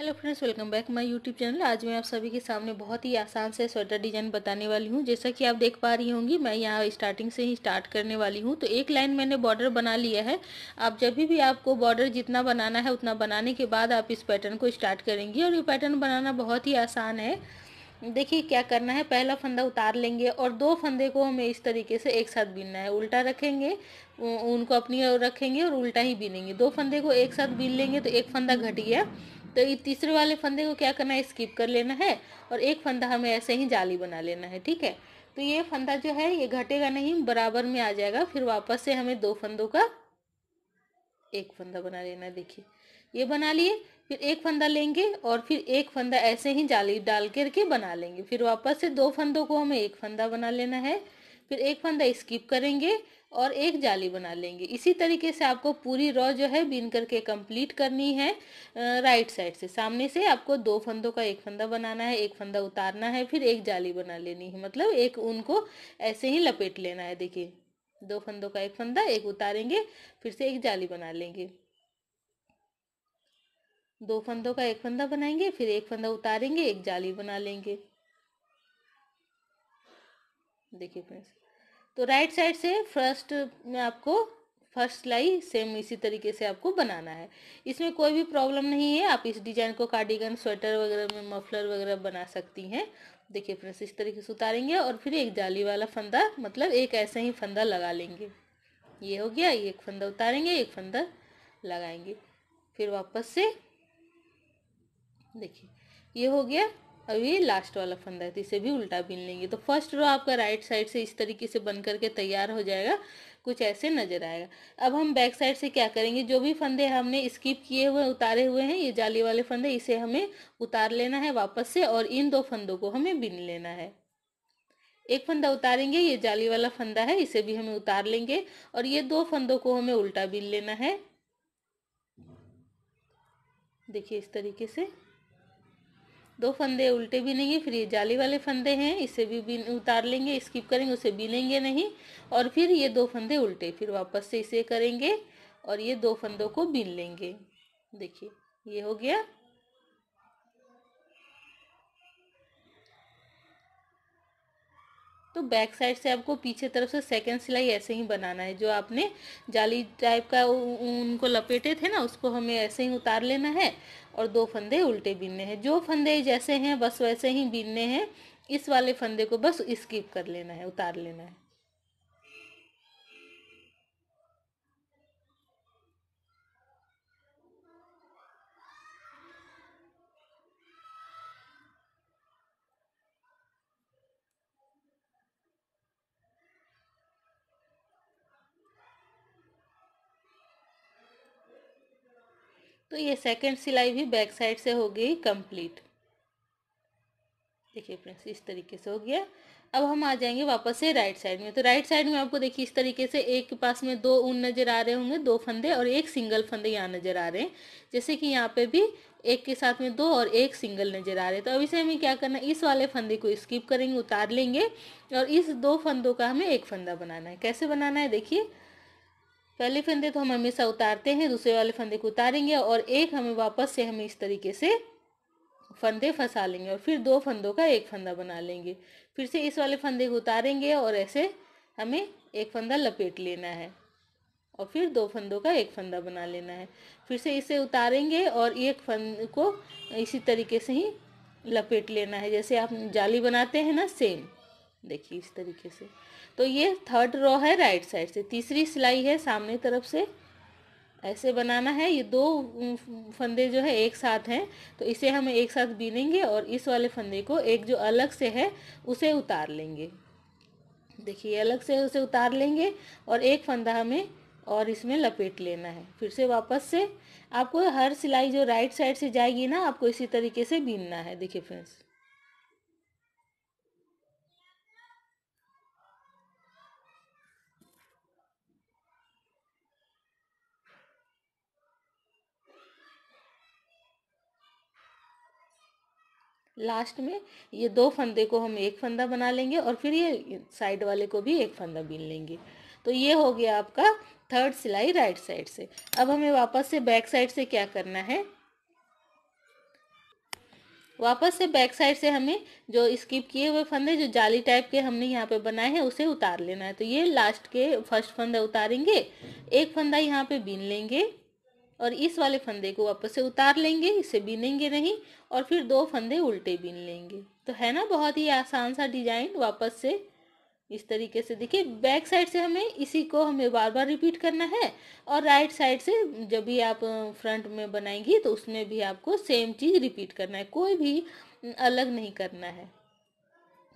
hello friends welcome back my YouTube channel आज मैं आप सभी के सामने बहुत ही आसान से स्वेटर डिजाइन बताने वाली हूँ जैसा कि आप देख पा रही होंगी मैं यहाँ स्टार्टिंग से ही स्टार्ट करने वाली हूँ तो एक लाइन मैंने बॉर्डर बना लिया है आप जब भी आपको बॉर्डर जितना बनाना है उतना बनाने के बाद आप इस पैटर्न को स्टार्ट करेंगी और ये पैटर्न बनाना बहुत ही आसान है देखिए क्या करना है पहला फंदा उतार लेंगे और दो फंदे को हमें इस तरीके से एक साथ बीनना है उल्टा रखेंगे उनको अपनी ओर रखेंगे और उल्टा ही बीनेंगे दो फंदे को एक साथ बीन लेंगे तो एक फंदा घट गया तो ये तीसरे वाले फंदे को क्या करना है स्किप कर लेना है और एक फंदा हमें ऐसे ही जाली बना लेना है ठीक है तो ये फंदा जो है ये घटेगा नहीं बराबर में आ जाएगा फिर वापस से हमें दो फंदों का एक फंदा बना लेना देखिए ये बना लिए फिर एक फंदा लेंगे और फिर एक फंदा ऐसे ही जाली डाल करके बना लेंगे फिर वापस से दो फंदों को हमें एक फंदा बना लेना है फिर एक फंदा स्किप करेंगे और एक जाली बना लेंगे इसी तरीके से आपको पूरी रॉ जो है बीन करके कंप्लीट करनी है राइट साइड से सामने से आपको दो फंदों का एक फंदा बनाना है एक फंदा उतारना है फिर एक जाली बना लेनी है मतलब एक उनको ऐसे ही लपेट लेना है देखिए दो फंदों का एक फंदा एक उतारेंगे फिर से एक जाली बना लेंगे दो फंदों का एक फंदा बनाएंगे फिर एक फंदा उतारेंगे एक जाली बना लेंगे देखिए फ्रेंड्स तो राइट साइड से फर्स्ट में आपको फर्स्ट सिलाई सेम इसी तरीके से आपको बनाना है इसमें कोई भी प्रॉब्लम नहीं है आप इस डिजाइन को कार्डिगन स्वेटर वगैरह में मफलर वगैरह बना सकती हैं देखिए फ्रेंड्स इस तरीके से उतारेंगे और फिर एक जाली वाला फंदा मतलब एक ऐसे ही फंदा लगा लेंगे ये हो गया एक फंदा उतारेंगे एक फंदा लगाएंगे फिर वापस से देखिए ये हो गया अब ये लास्ट वाला फंदा है तो इसे भी उल्टा बीन लेंगे तो फर्स्ट रो आपका राइट साइड से इस तरीके से बन करके तैयार हो जाएगा कुछ ऐसे नजर आएगा अब हम बैक साइड से क्या करेंगे जो भी फंदे हमने स्किप किए हुए उतारे हुए हैं ये जाली वाले फंदे इसे हमें उतार लेना है वापस से और इन दो फंदों को हमें बीन लेना है एक फंदा उतारेंगे ये जाली वाला फंदा है इसे भी हमें उतार लेंगे और ये दो फंदों को हमें उल्टा बीन लेना है देखिए इस तरीके से दो फंदे उल्टे भी नहीं है फिर ये जाली वाले फंदे हैं इसे भी बीन उतार लेंगे स्किप करेंगे उसे बीनेंगे नहीं और फिर ये दो फंदे उल्टे फिर वापस से इसे करेंगे और ये दो फंदों को बीन लेंगे देखिए ये हो गया तो बैक साइड से आपको पीछे तरफ से सेकेंड सिलाई ऐसे ही बनाना है जो आपने जाली टाइप का उनको लपेटे थे ना उसको हमें ऐसे ही उतार लेना है और दो फंदे उल्टे बीनने हैं जो फंदे जैसे हैं बस वैसे ही बीनने हैं इस वाले फंदे को बस स्किप कर लेना है उतार लेना है तो ये सेकंड सिलाई भी बैक साइड से हो गई कंप्लीट देखिए फ्रेंड्स इस तरीके से हो गया अब हम आ जाएंगे वापस से राइट साइड में तो राइट साइड में आपको देखिए इस तरीके से एक के पास में दो ऊन नज़र आ रहे होंगे दो फंदे और एक सिंगल फंदे यहाँ नज़र आ रहे हैं जैसे कि यहाँ पे भी एक के साथ में दो और एक सिंगल नज़र आ रहे हैं तो अभी से हमें क्या करना है इस वाले फंदे को स्किप करेंगे उतार लेंगे और इस दो फंदों का हमें एक फंदा बनाना है कैसे बनाना है देखिए पहले फंदे तो हम हमेशा उतारते हैं दूसरे वाले फंदे को उतारेंगे और एक हमें वापस से हमें इस तरीके से फंदे फंसा लेंगे और फिर दो फंदों का एक फंदा बना लेंगे फिर से इस वाले फंदे को उतारेंगे और ऐसे हमें एक फंदा लपेट लेना है और फिर दो फंदों का एक फंदा बना लेना है फिर से इसे उतारेंगे और एक फंद को इसी तरीके से ही लपेट लेना है जैसे आप जाली बनाते हैं ना सेम देखिए इस तरीके से तो ये थर्ड रॉ है राइट साइड से तीसरी सिलाई है सामने तरफ से ऐसे बनाना है ये दो फंदे जो है एक साथ हैं तो इसे हम एक साथ बीनेंगे और इस वाले फंदे को एक जो अलग से है उसे उतार लेंगे देखिए अलग से उसे उतार लेंगे और एक फंदा हमें और इसमें लपेट लेना है फिर से वापस से आपको हर सिलाई जो राइट साइड से जाएगी ना आपको इसी तरीके से बीनना है देखिए फ्रेंड्स लास्ट में ये दो फंदे को हम एक फंदा बना लेंगे और फिर ये साइड वाले को भी एक फंदा बीन लेंगे तो ये हो गया आपका थर्ड सिलाई राइट साइड से अब हमें वापस से बैक साइड से क्या करना है वापस से बैक साइड से हमें जो स्किप किए हुए फंदे जो जाली टाइप के हमने यहाँ पे बनाए हैं उसे उतार लेना है तो ये लास्ट के फर्स्ट फंदा उतारेंगे एक फंदा यहाँ पे बीन लेंगे और इस वाले फंदे को वापस से उतार लेंगे इसे बीनेंगे नहीं और फिर दो फंदे उल्टे बीन लेंगे तो है ना बहुत ही आसान सा डिजाइन वापस से इस तरीके से देखिए बैक साइड से हमें इसी को हमें बार बार रिपीट करना है और राइट साइड से जब भी आप फ्रंट में बनाएंगी तो उसमें भी आपको सेम चीज़ रिपीट करना है कोई भी अलग नहीं करना है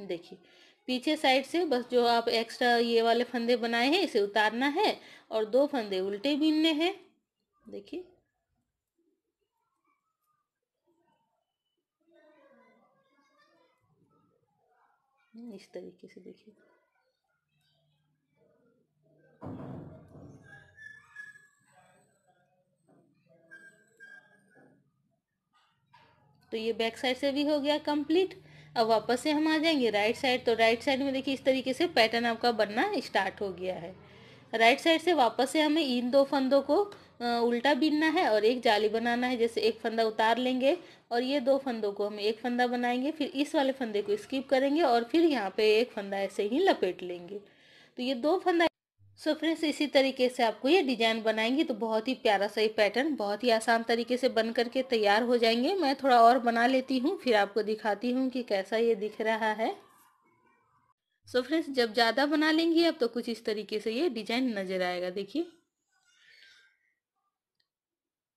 देखिए पीछे साइड से बस जो आप एक्स्ट्रा ये वाले फंदे बनाए हैं इसे उतारना है और दो फंदे उल्टे बीनने हैं देखिए हम्म, इस तरीके से देखिए तो ये बैक साइड से भी हो गया कंप्लीट अब वापस से हम आ जाएंगे राइट साइड तो राइट साइड में देखिए इस तरीके से पैटर्न आपका बनना स्टार्ट हो गया है राइट साइड से वापस से हमें इन दो फंदों को उल्टा बीनना है और एक जाली बनाना है जैसे एक फंदा उतार लेंगे और ये दो फंदों को हम एक फंदा बनाएंगे फिर इस वाले फंदे को स्किप करेंगे और फिर यहाँ पे एक फंदा ऐसे ही लपेट लेंगे तो ये दो फंदा सो फ्रेंड्स इसी तरीके से आपको ये डिजाइन बनाएंगे तो बहुत ही प्यारा सा ये पैटर्न बहुत ही आसान तरीके से बन करके तैयार हो जाएंगे मैं थोड़ा और बना लेती हूँ फिर आपको दिखाती हूँ कि कैसा ये दिख रहा है सो so फ्रेंड्स जब ज़्यादा बना लेंगी अब तो कुछ इस तरीके से ये डिजाइन नज़र आएगा देखिए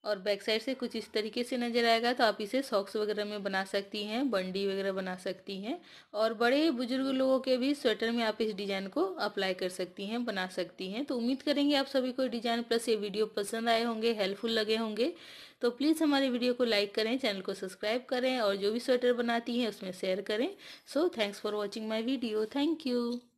और बैक साइड से कुछ इस तरीके से नज़र आएगा तो आप इसे सॉक्स वगैरह में बना सकती हैं बंडी वगैरह बना सकती हैं और बड़े बुजुर्ग लोगों के भी स्वेटर में आप इस डिज़ाइन को अप्लाई कर सकती हैं बना सकती हैं तो उम्मीद करेंगे आप सभी को डिज़ाइन प्लस ये वीडियो पसंद आए होंगे हेल्पफुल लगे होंगे तो प्लीज़ हमारे वीडियो को लाइक करें चैनल को सब्सक्राइब करें और जो भी स्वेटर बनाती हैं उसमें शेयर करें so thanks for watching my video thank you